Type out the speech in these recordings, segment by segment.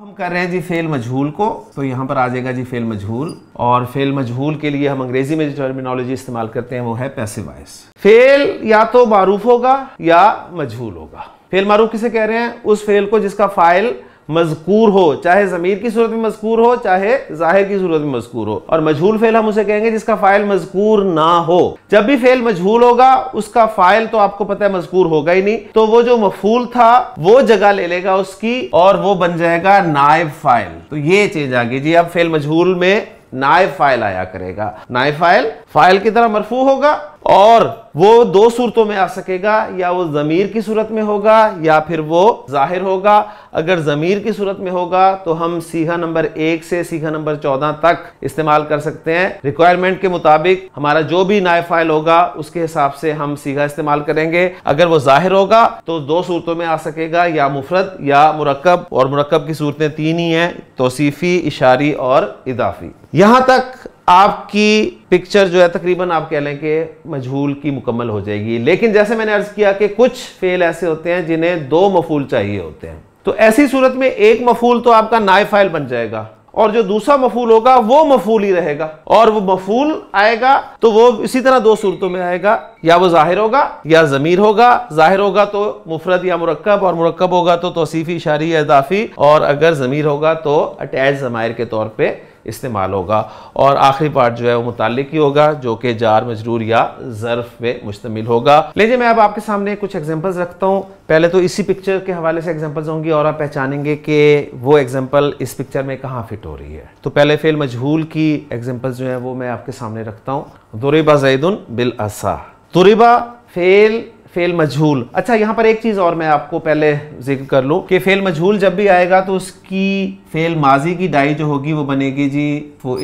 अब हम कर रहे हैं जी फेल मजहूल को तो यहाँ पर आ जाएगा जी फेल मजहूल और फेल मजहूल के लिए हम अंग्रेजी में जो टर्मिनोलॉजी इस्तेमाल करते हैं वो है वाइस फेल या तो मारूफ होगा या मजहूल होगा फेल मारूफ किसे कह रहे हैं उस फेल को जिसका फाइल मजकूर हो चाहे जमीर की सूरत में मजकूर हो चाहे जाहिर की सूरत में मजकूर हो और मजहूल फेल हम उसे कहेंगे जिसका फाइल मजकूर ना हो जब भी फेल मजहूल होगा उसका फाइल तो आपको पता है मजकूर होगा ही नहीं तो वो जो मफूल था वो जगह ले लेगा उसकी और वो बन जाएगा नायब फाइल तो ये चेंज आ गई जी अब फेल मजहूल में नायब फाइल आया करेगा नायब फाइल फाइल की तरह मरफू होगा और वो दो सूरतों में आ सकेगा या वो ज़मीर की सूरत में होगा या फिर वो जाहिर होगा अगर ज़मीर की सूरत में होगा तो हम सीखा नंबर एक से सीखा नंबर चौदह तक इस्तेमाल कर सकते हैं रिक्वायरमेंट के मुताबिक हमारा जो भी नाय फाइल होगा उसके हिसाब से हम सीखा इस्तेमाल करेंगे अगर वो जाहिर होगा तो दो सूरतों में आ सकेगा या मुफरत या मुरकब और मुरकब की सूरतें तीन ही हैं तोसीफ़ी इशारी और इदाफी यहां तक आपकी पिक्चर जो है तकरीबन आप कह लें कि मजहूल की मुकम्मल हो जाएगी लेकिन जैसे मैंने अर्ज किया कि कुछ फेल ऐसे होते हैं जिन्हें दो मफूल चाहिए होते हैं तो ऐसी सूरत में एक मफूल तो आपका नाइफ फाइल बन जाएगा और जो दूसरा मफूल होगा वो मफूल ही रहेगा और वो मफूल आएगा तो वो इसी तरह दो सूरतों में आएगा या वो जाहिर होगा या ज़मीर होगा जाहिर होगा तो मुफरत या मुरक्ब और मुरकब होगा तो तोसीफ़ी शारी या इजाफी और अगर ज़मीर होगा तो अटैच ज़मायर के तौर पर इस्तेमाल होगा और आखिरी पार्ट जो है वो मुतल ही होगा जो कि जार मजरूर या ज़र्फ पे मुश्तमिल होगा लेकिन मैं अब आपके सामने कुछ एग्जाम्पल्स रखता हूँ पहले तो इसी पिक्चर के हवाले से एग्जाम्पल्स होंगी और आप पहचानेंगे कि वो एग्जाम्पल इस पिक्चर में कहाँ फिट हो रही है तो पहले फेल मजहूल की एग्जाम्पल्स जो है वो मैं आपके सामने रखता हूँ दुरीबा जैदन बिल असा तुरबा फेल फेल मजहूल अच्छा यहाँ पर एक चीज़ और मैं आपको पहले जिक्र कर लूँ कि फेल मजहूल जब भी आएगा तो उसकी फेल माजी की डाई जो होगी वो बनेगी जी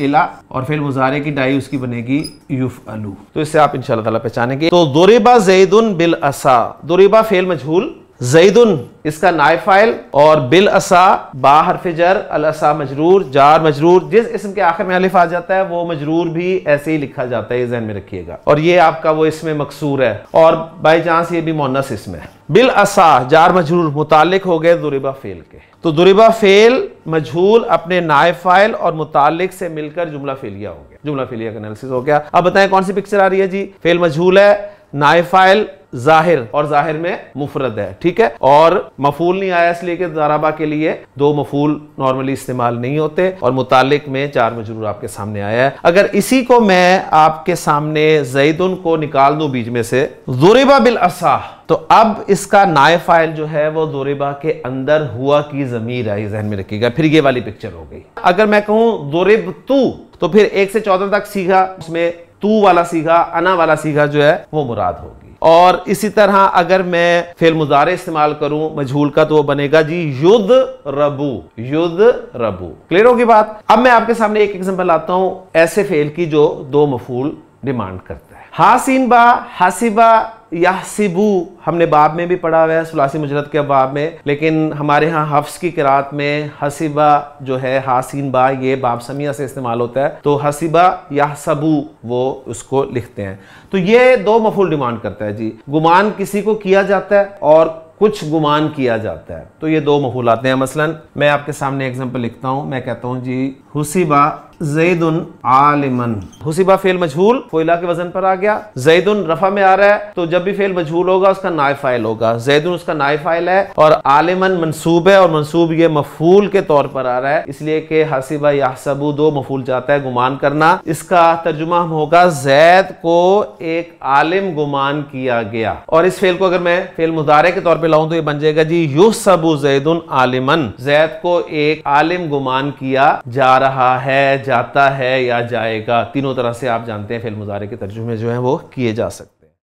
इला और फेल मुजारे की डाई उसकी बनेगी यूफ अलू तो इससे आप इनशाला पहचानेंगे तो दोरेबा जैदुन बिल असा दोरेबा फेल मजहूल जईदन इसका नाइफाइल और बिल असा बा हरफ अल असा मजरूर जार मजरूर जिस इसम के आखिर में अलिफ आ जाता है वो मजरूर भी ऐसे ही लिखा जाता है ये जहन में रखिएगा और ये आपका वो इसमें मकसूर है और बाई चांस ये भी मोनस इसमें है बिल असा जार मजरूर मुतालिक हो गए दुरिबा फेल के तो दुरिबा फेल मजहूल अपने नाइफाइल और मुतालिक से मिलकर जुमला फेलिया हो गया जुमला फेलिया का एनालिसिस हो गया अब बताएं कौन सी पिक्चर आ रही है जी फेल मजहूल है नाइफाइल जाहिर और जाहिर में मुफरत है ठीक है और मफूल नहीं आया इसलिए कि दाराबा के लिए दो मफूल नॉर्मली इस्तेमाल नहीं होते और मुतालिक में चार मजरूर आपके सामने आया है अगर इसी को मैं आपके सामने जईदन को निकाल दूं बीच में से जोरेबा बिल असा तो अब इसका नाय फाइल जो है वो दोरेबा के अंदर हुआ की जमीर आई जहन में रखिएगा फिर ये वाली पिक्चर हो गई अगर मैं कहूं दोरेब तू तो फिर एक से चौदह तक सीखा उसमें तू वाला सीखा अना वाला सीखा जो है वो मुराद होगी और इसी तरह अगर मैं फेल मुजारे इस्तेमाल करूं मजहूल का तो वो बनेगा जी युद्ध रबू युद्ध रबू क्लियर होगी बात अब मैं आपके सामने एक एग्जांपल लाता हूं ऐसे फेल की जो दो मफूल डिमांड करते बा हसीबा यासिबू हमने बाब में भी पढ़ा हुआ है सुलासी मुजरत के बाब में लेकिन हमारे यहाँ हफ्स की किरात में हसीबा जो है हासिन बा ये बाब समिया से इस्तेमाल होता है तो हसीबा यासबू वो उसको लिखते हैं तो ये दो मफूल डिमांड करता है जी गुमान किसी को किया जाता है और कुछ गुमान किया जाता है तो ये दो मफूल आते हैं मसलन मैं आपके सामने एग्जाम्पल लिखता हूँ मैं कहता हूँ जी हुसीबा उन आलिमन हुसीबा फेल मजहूल कोयला के वजन पर आ गया उन रफा में आ रहा है तो जब भी फेल मजहूल होगा उसका नाय फाइल होगा जैदन उसका नाय फाइल है और आलिमन मनसूब है और मनसूब ये मफूल के तौर पर आ रहा है इसलिए कि हसीबा सबू दो मफूल जाता है गुमान करना इसका तर्जुमा हम होगा जैद को एक आलिम गुमान किया गया और इस फेल को अगर मैं फेल मुदारे के तौर पर लाऊं तो ये बन जाएगा जी यू सबू जैदन आलिमन जैद को एक आलिम गुमान किया जा रहा है जाता है या जाएगा तीनों तरह से आप जानते हैं फिल्म मुजारे के तर्जुमे जो हैं वो किए जा सकते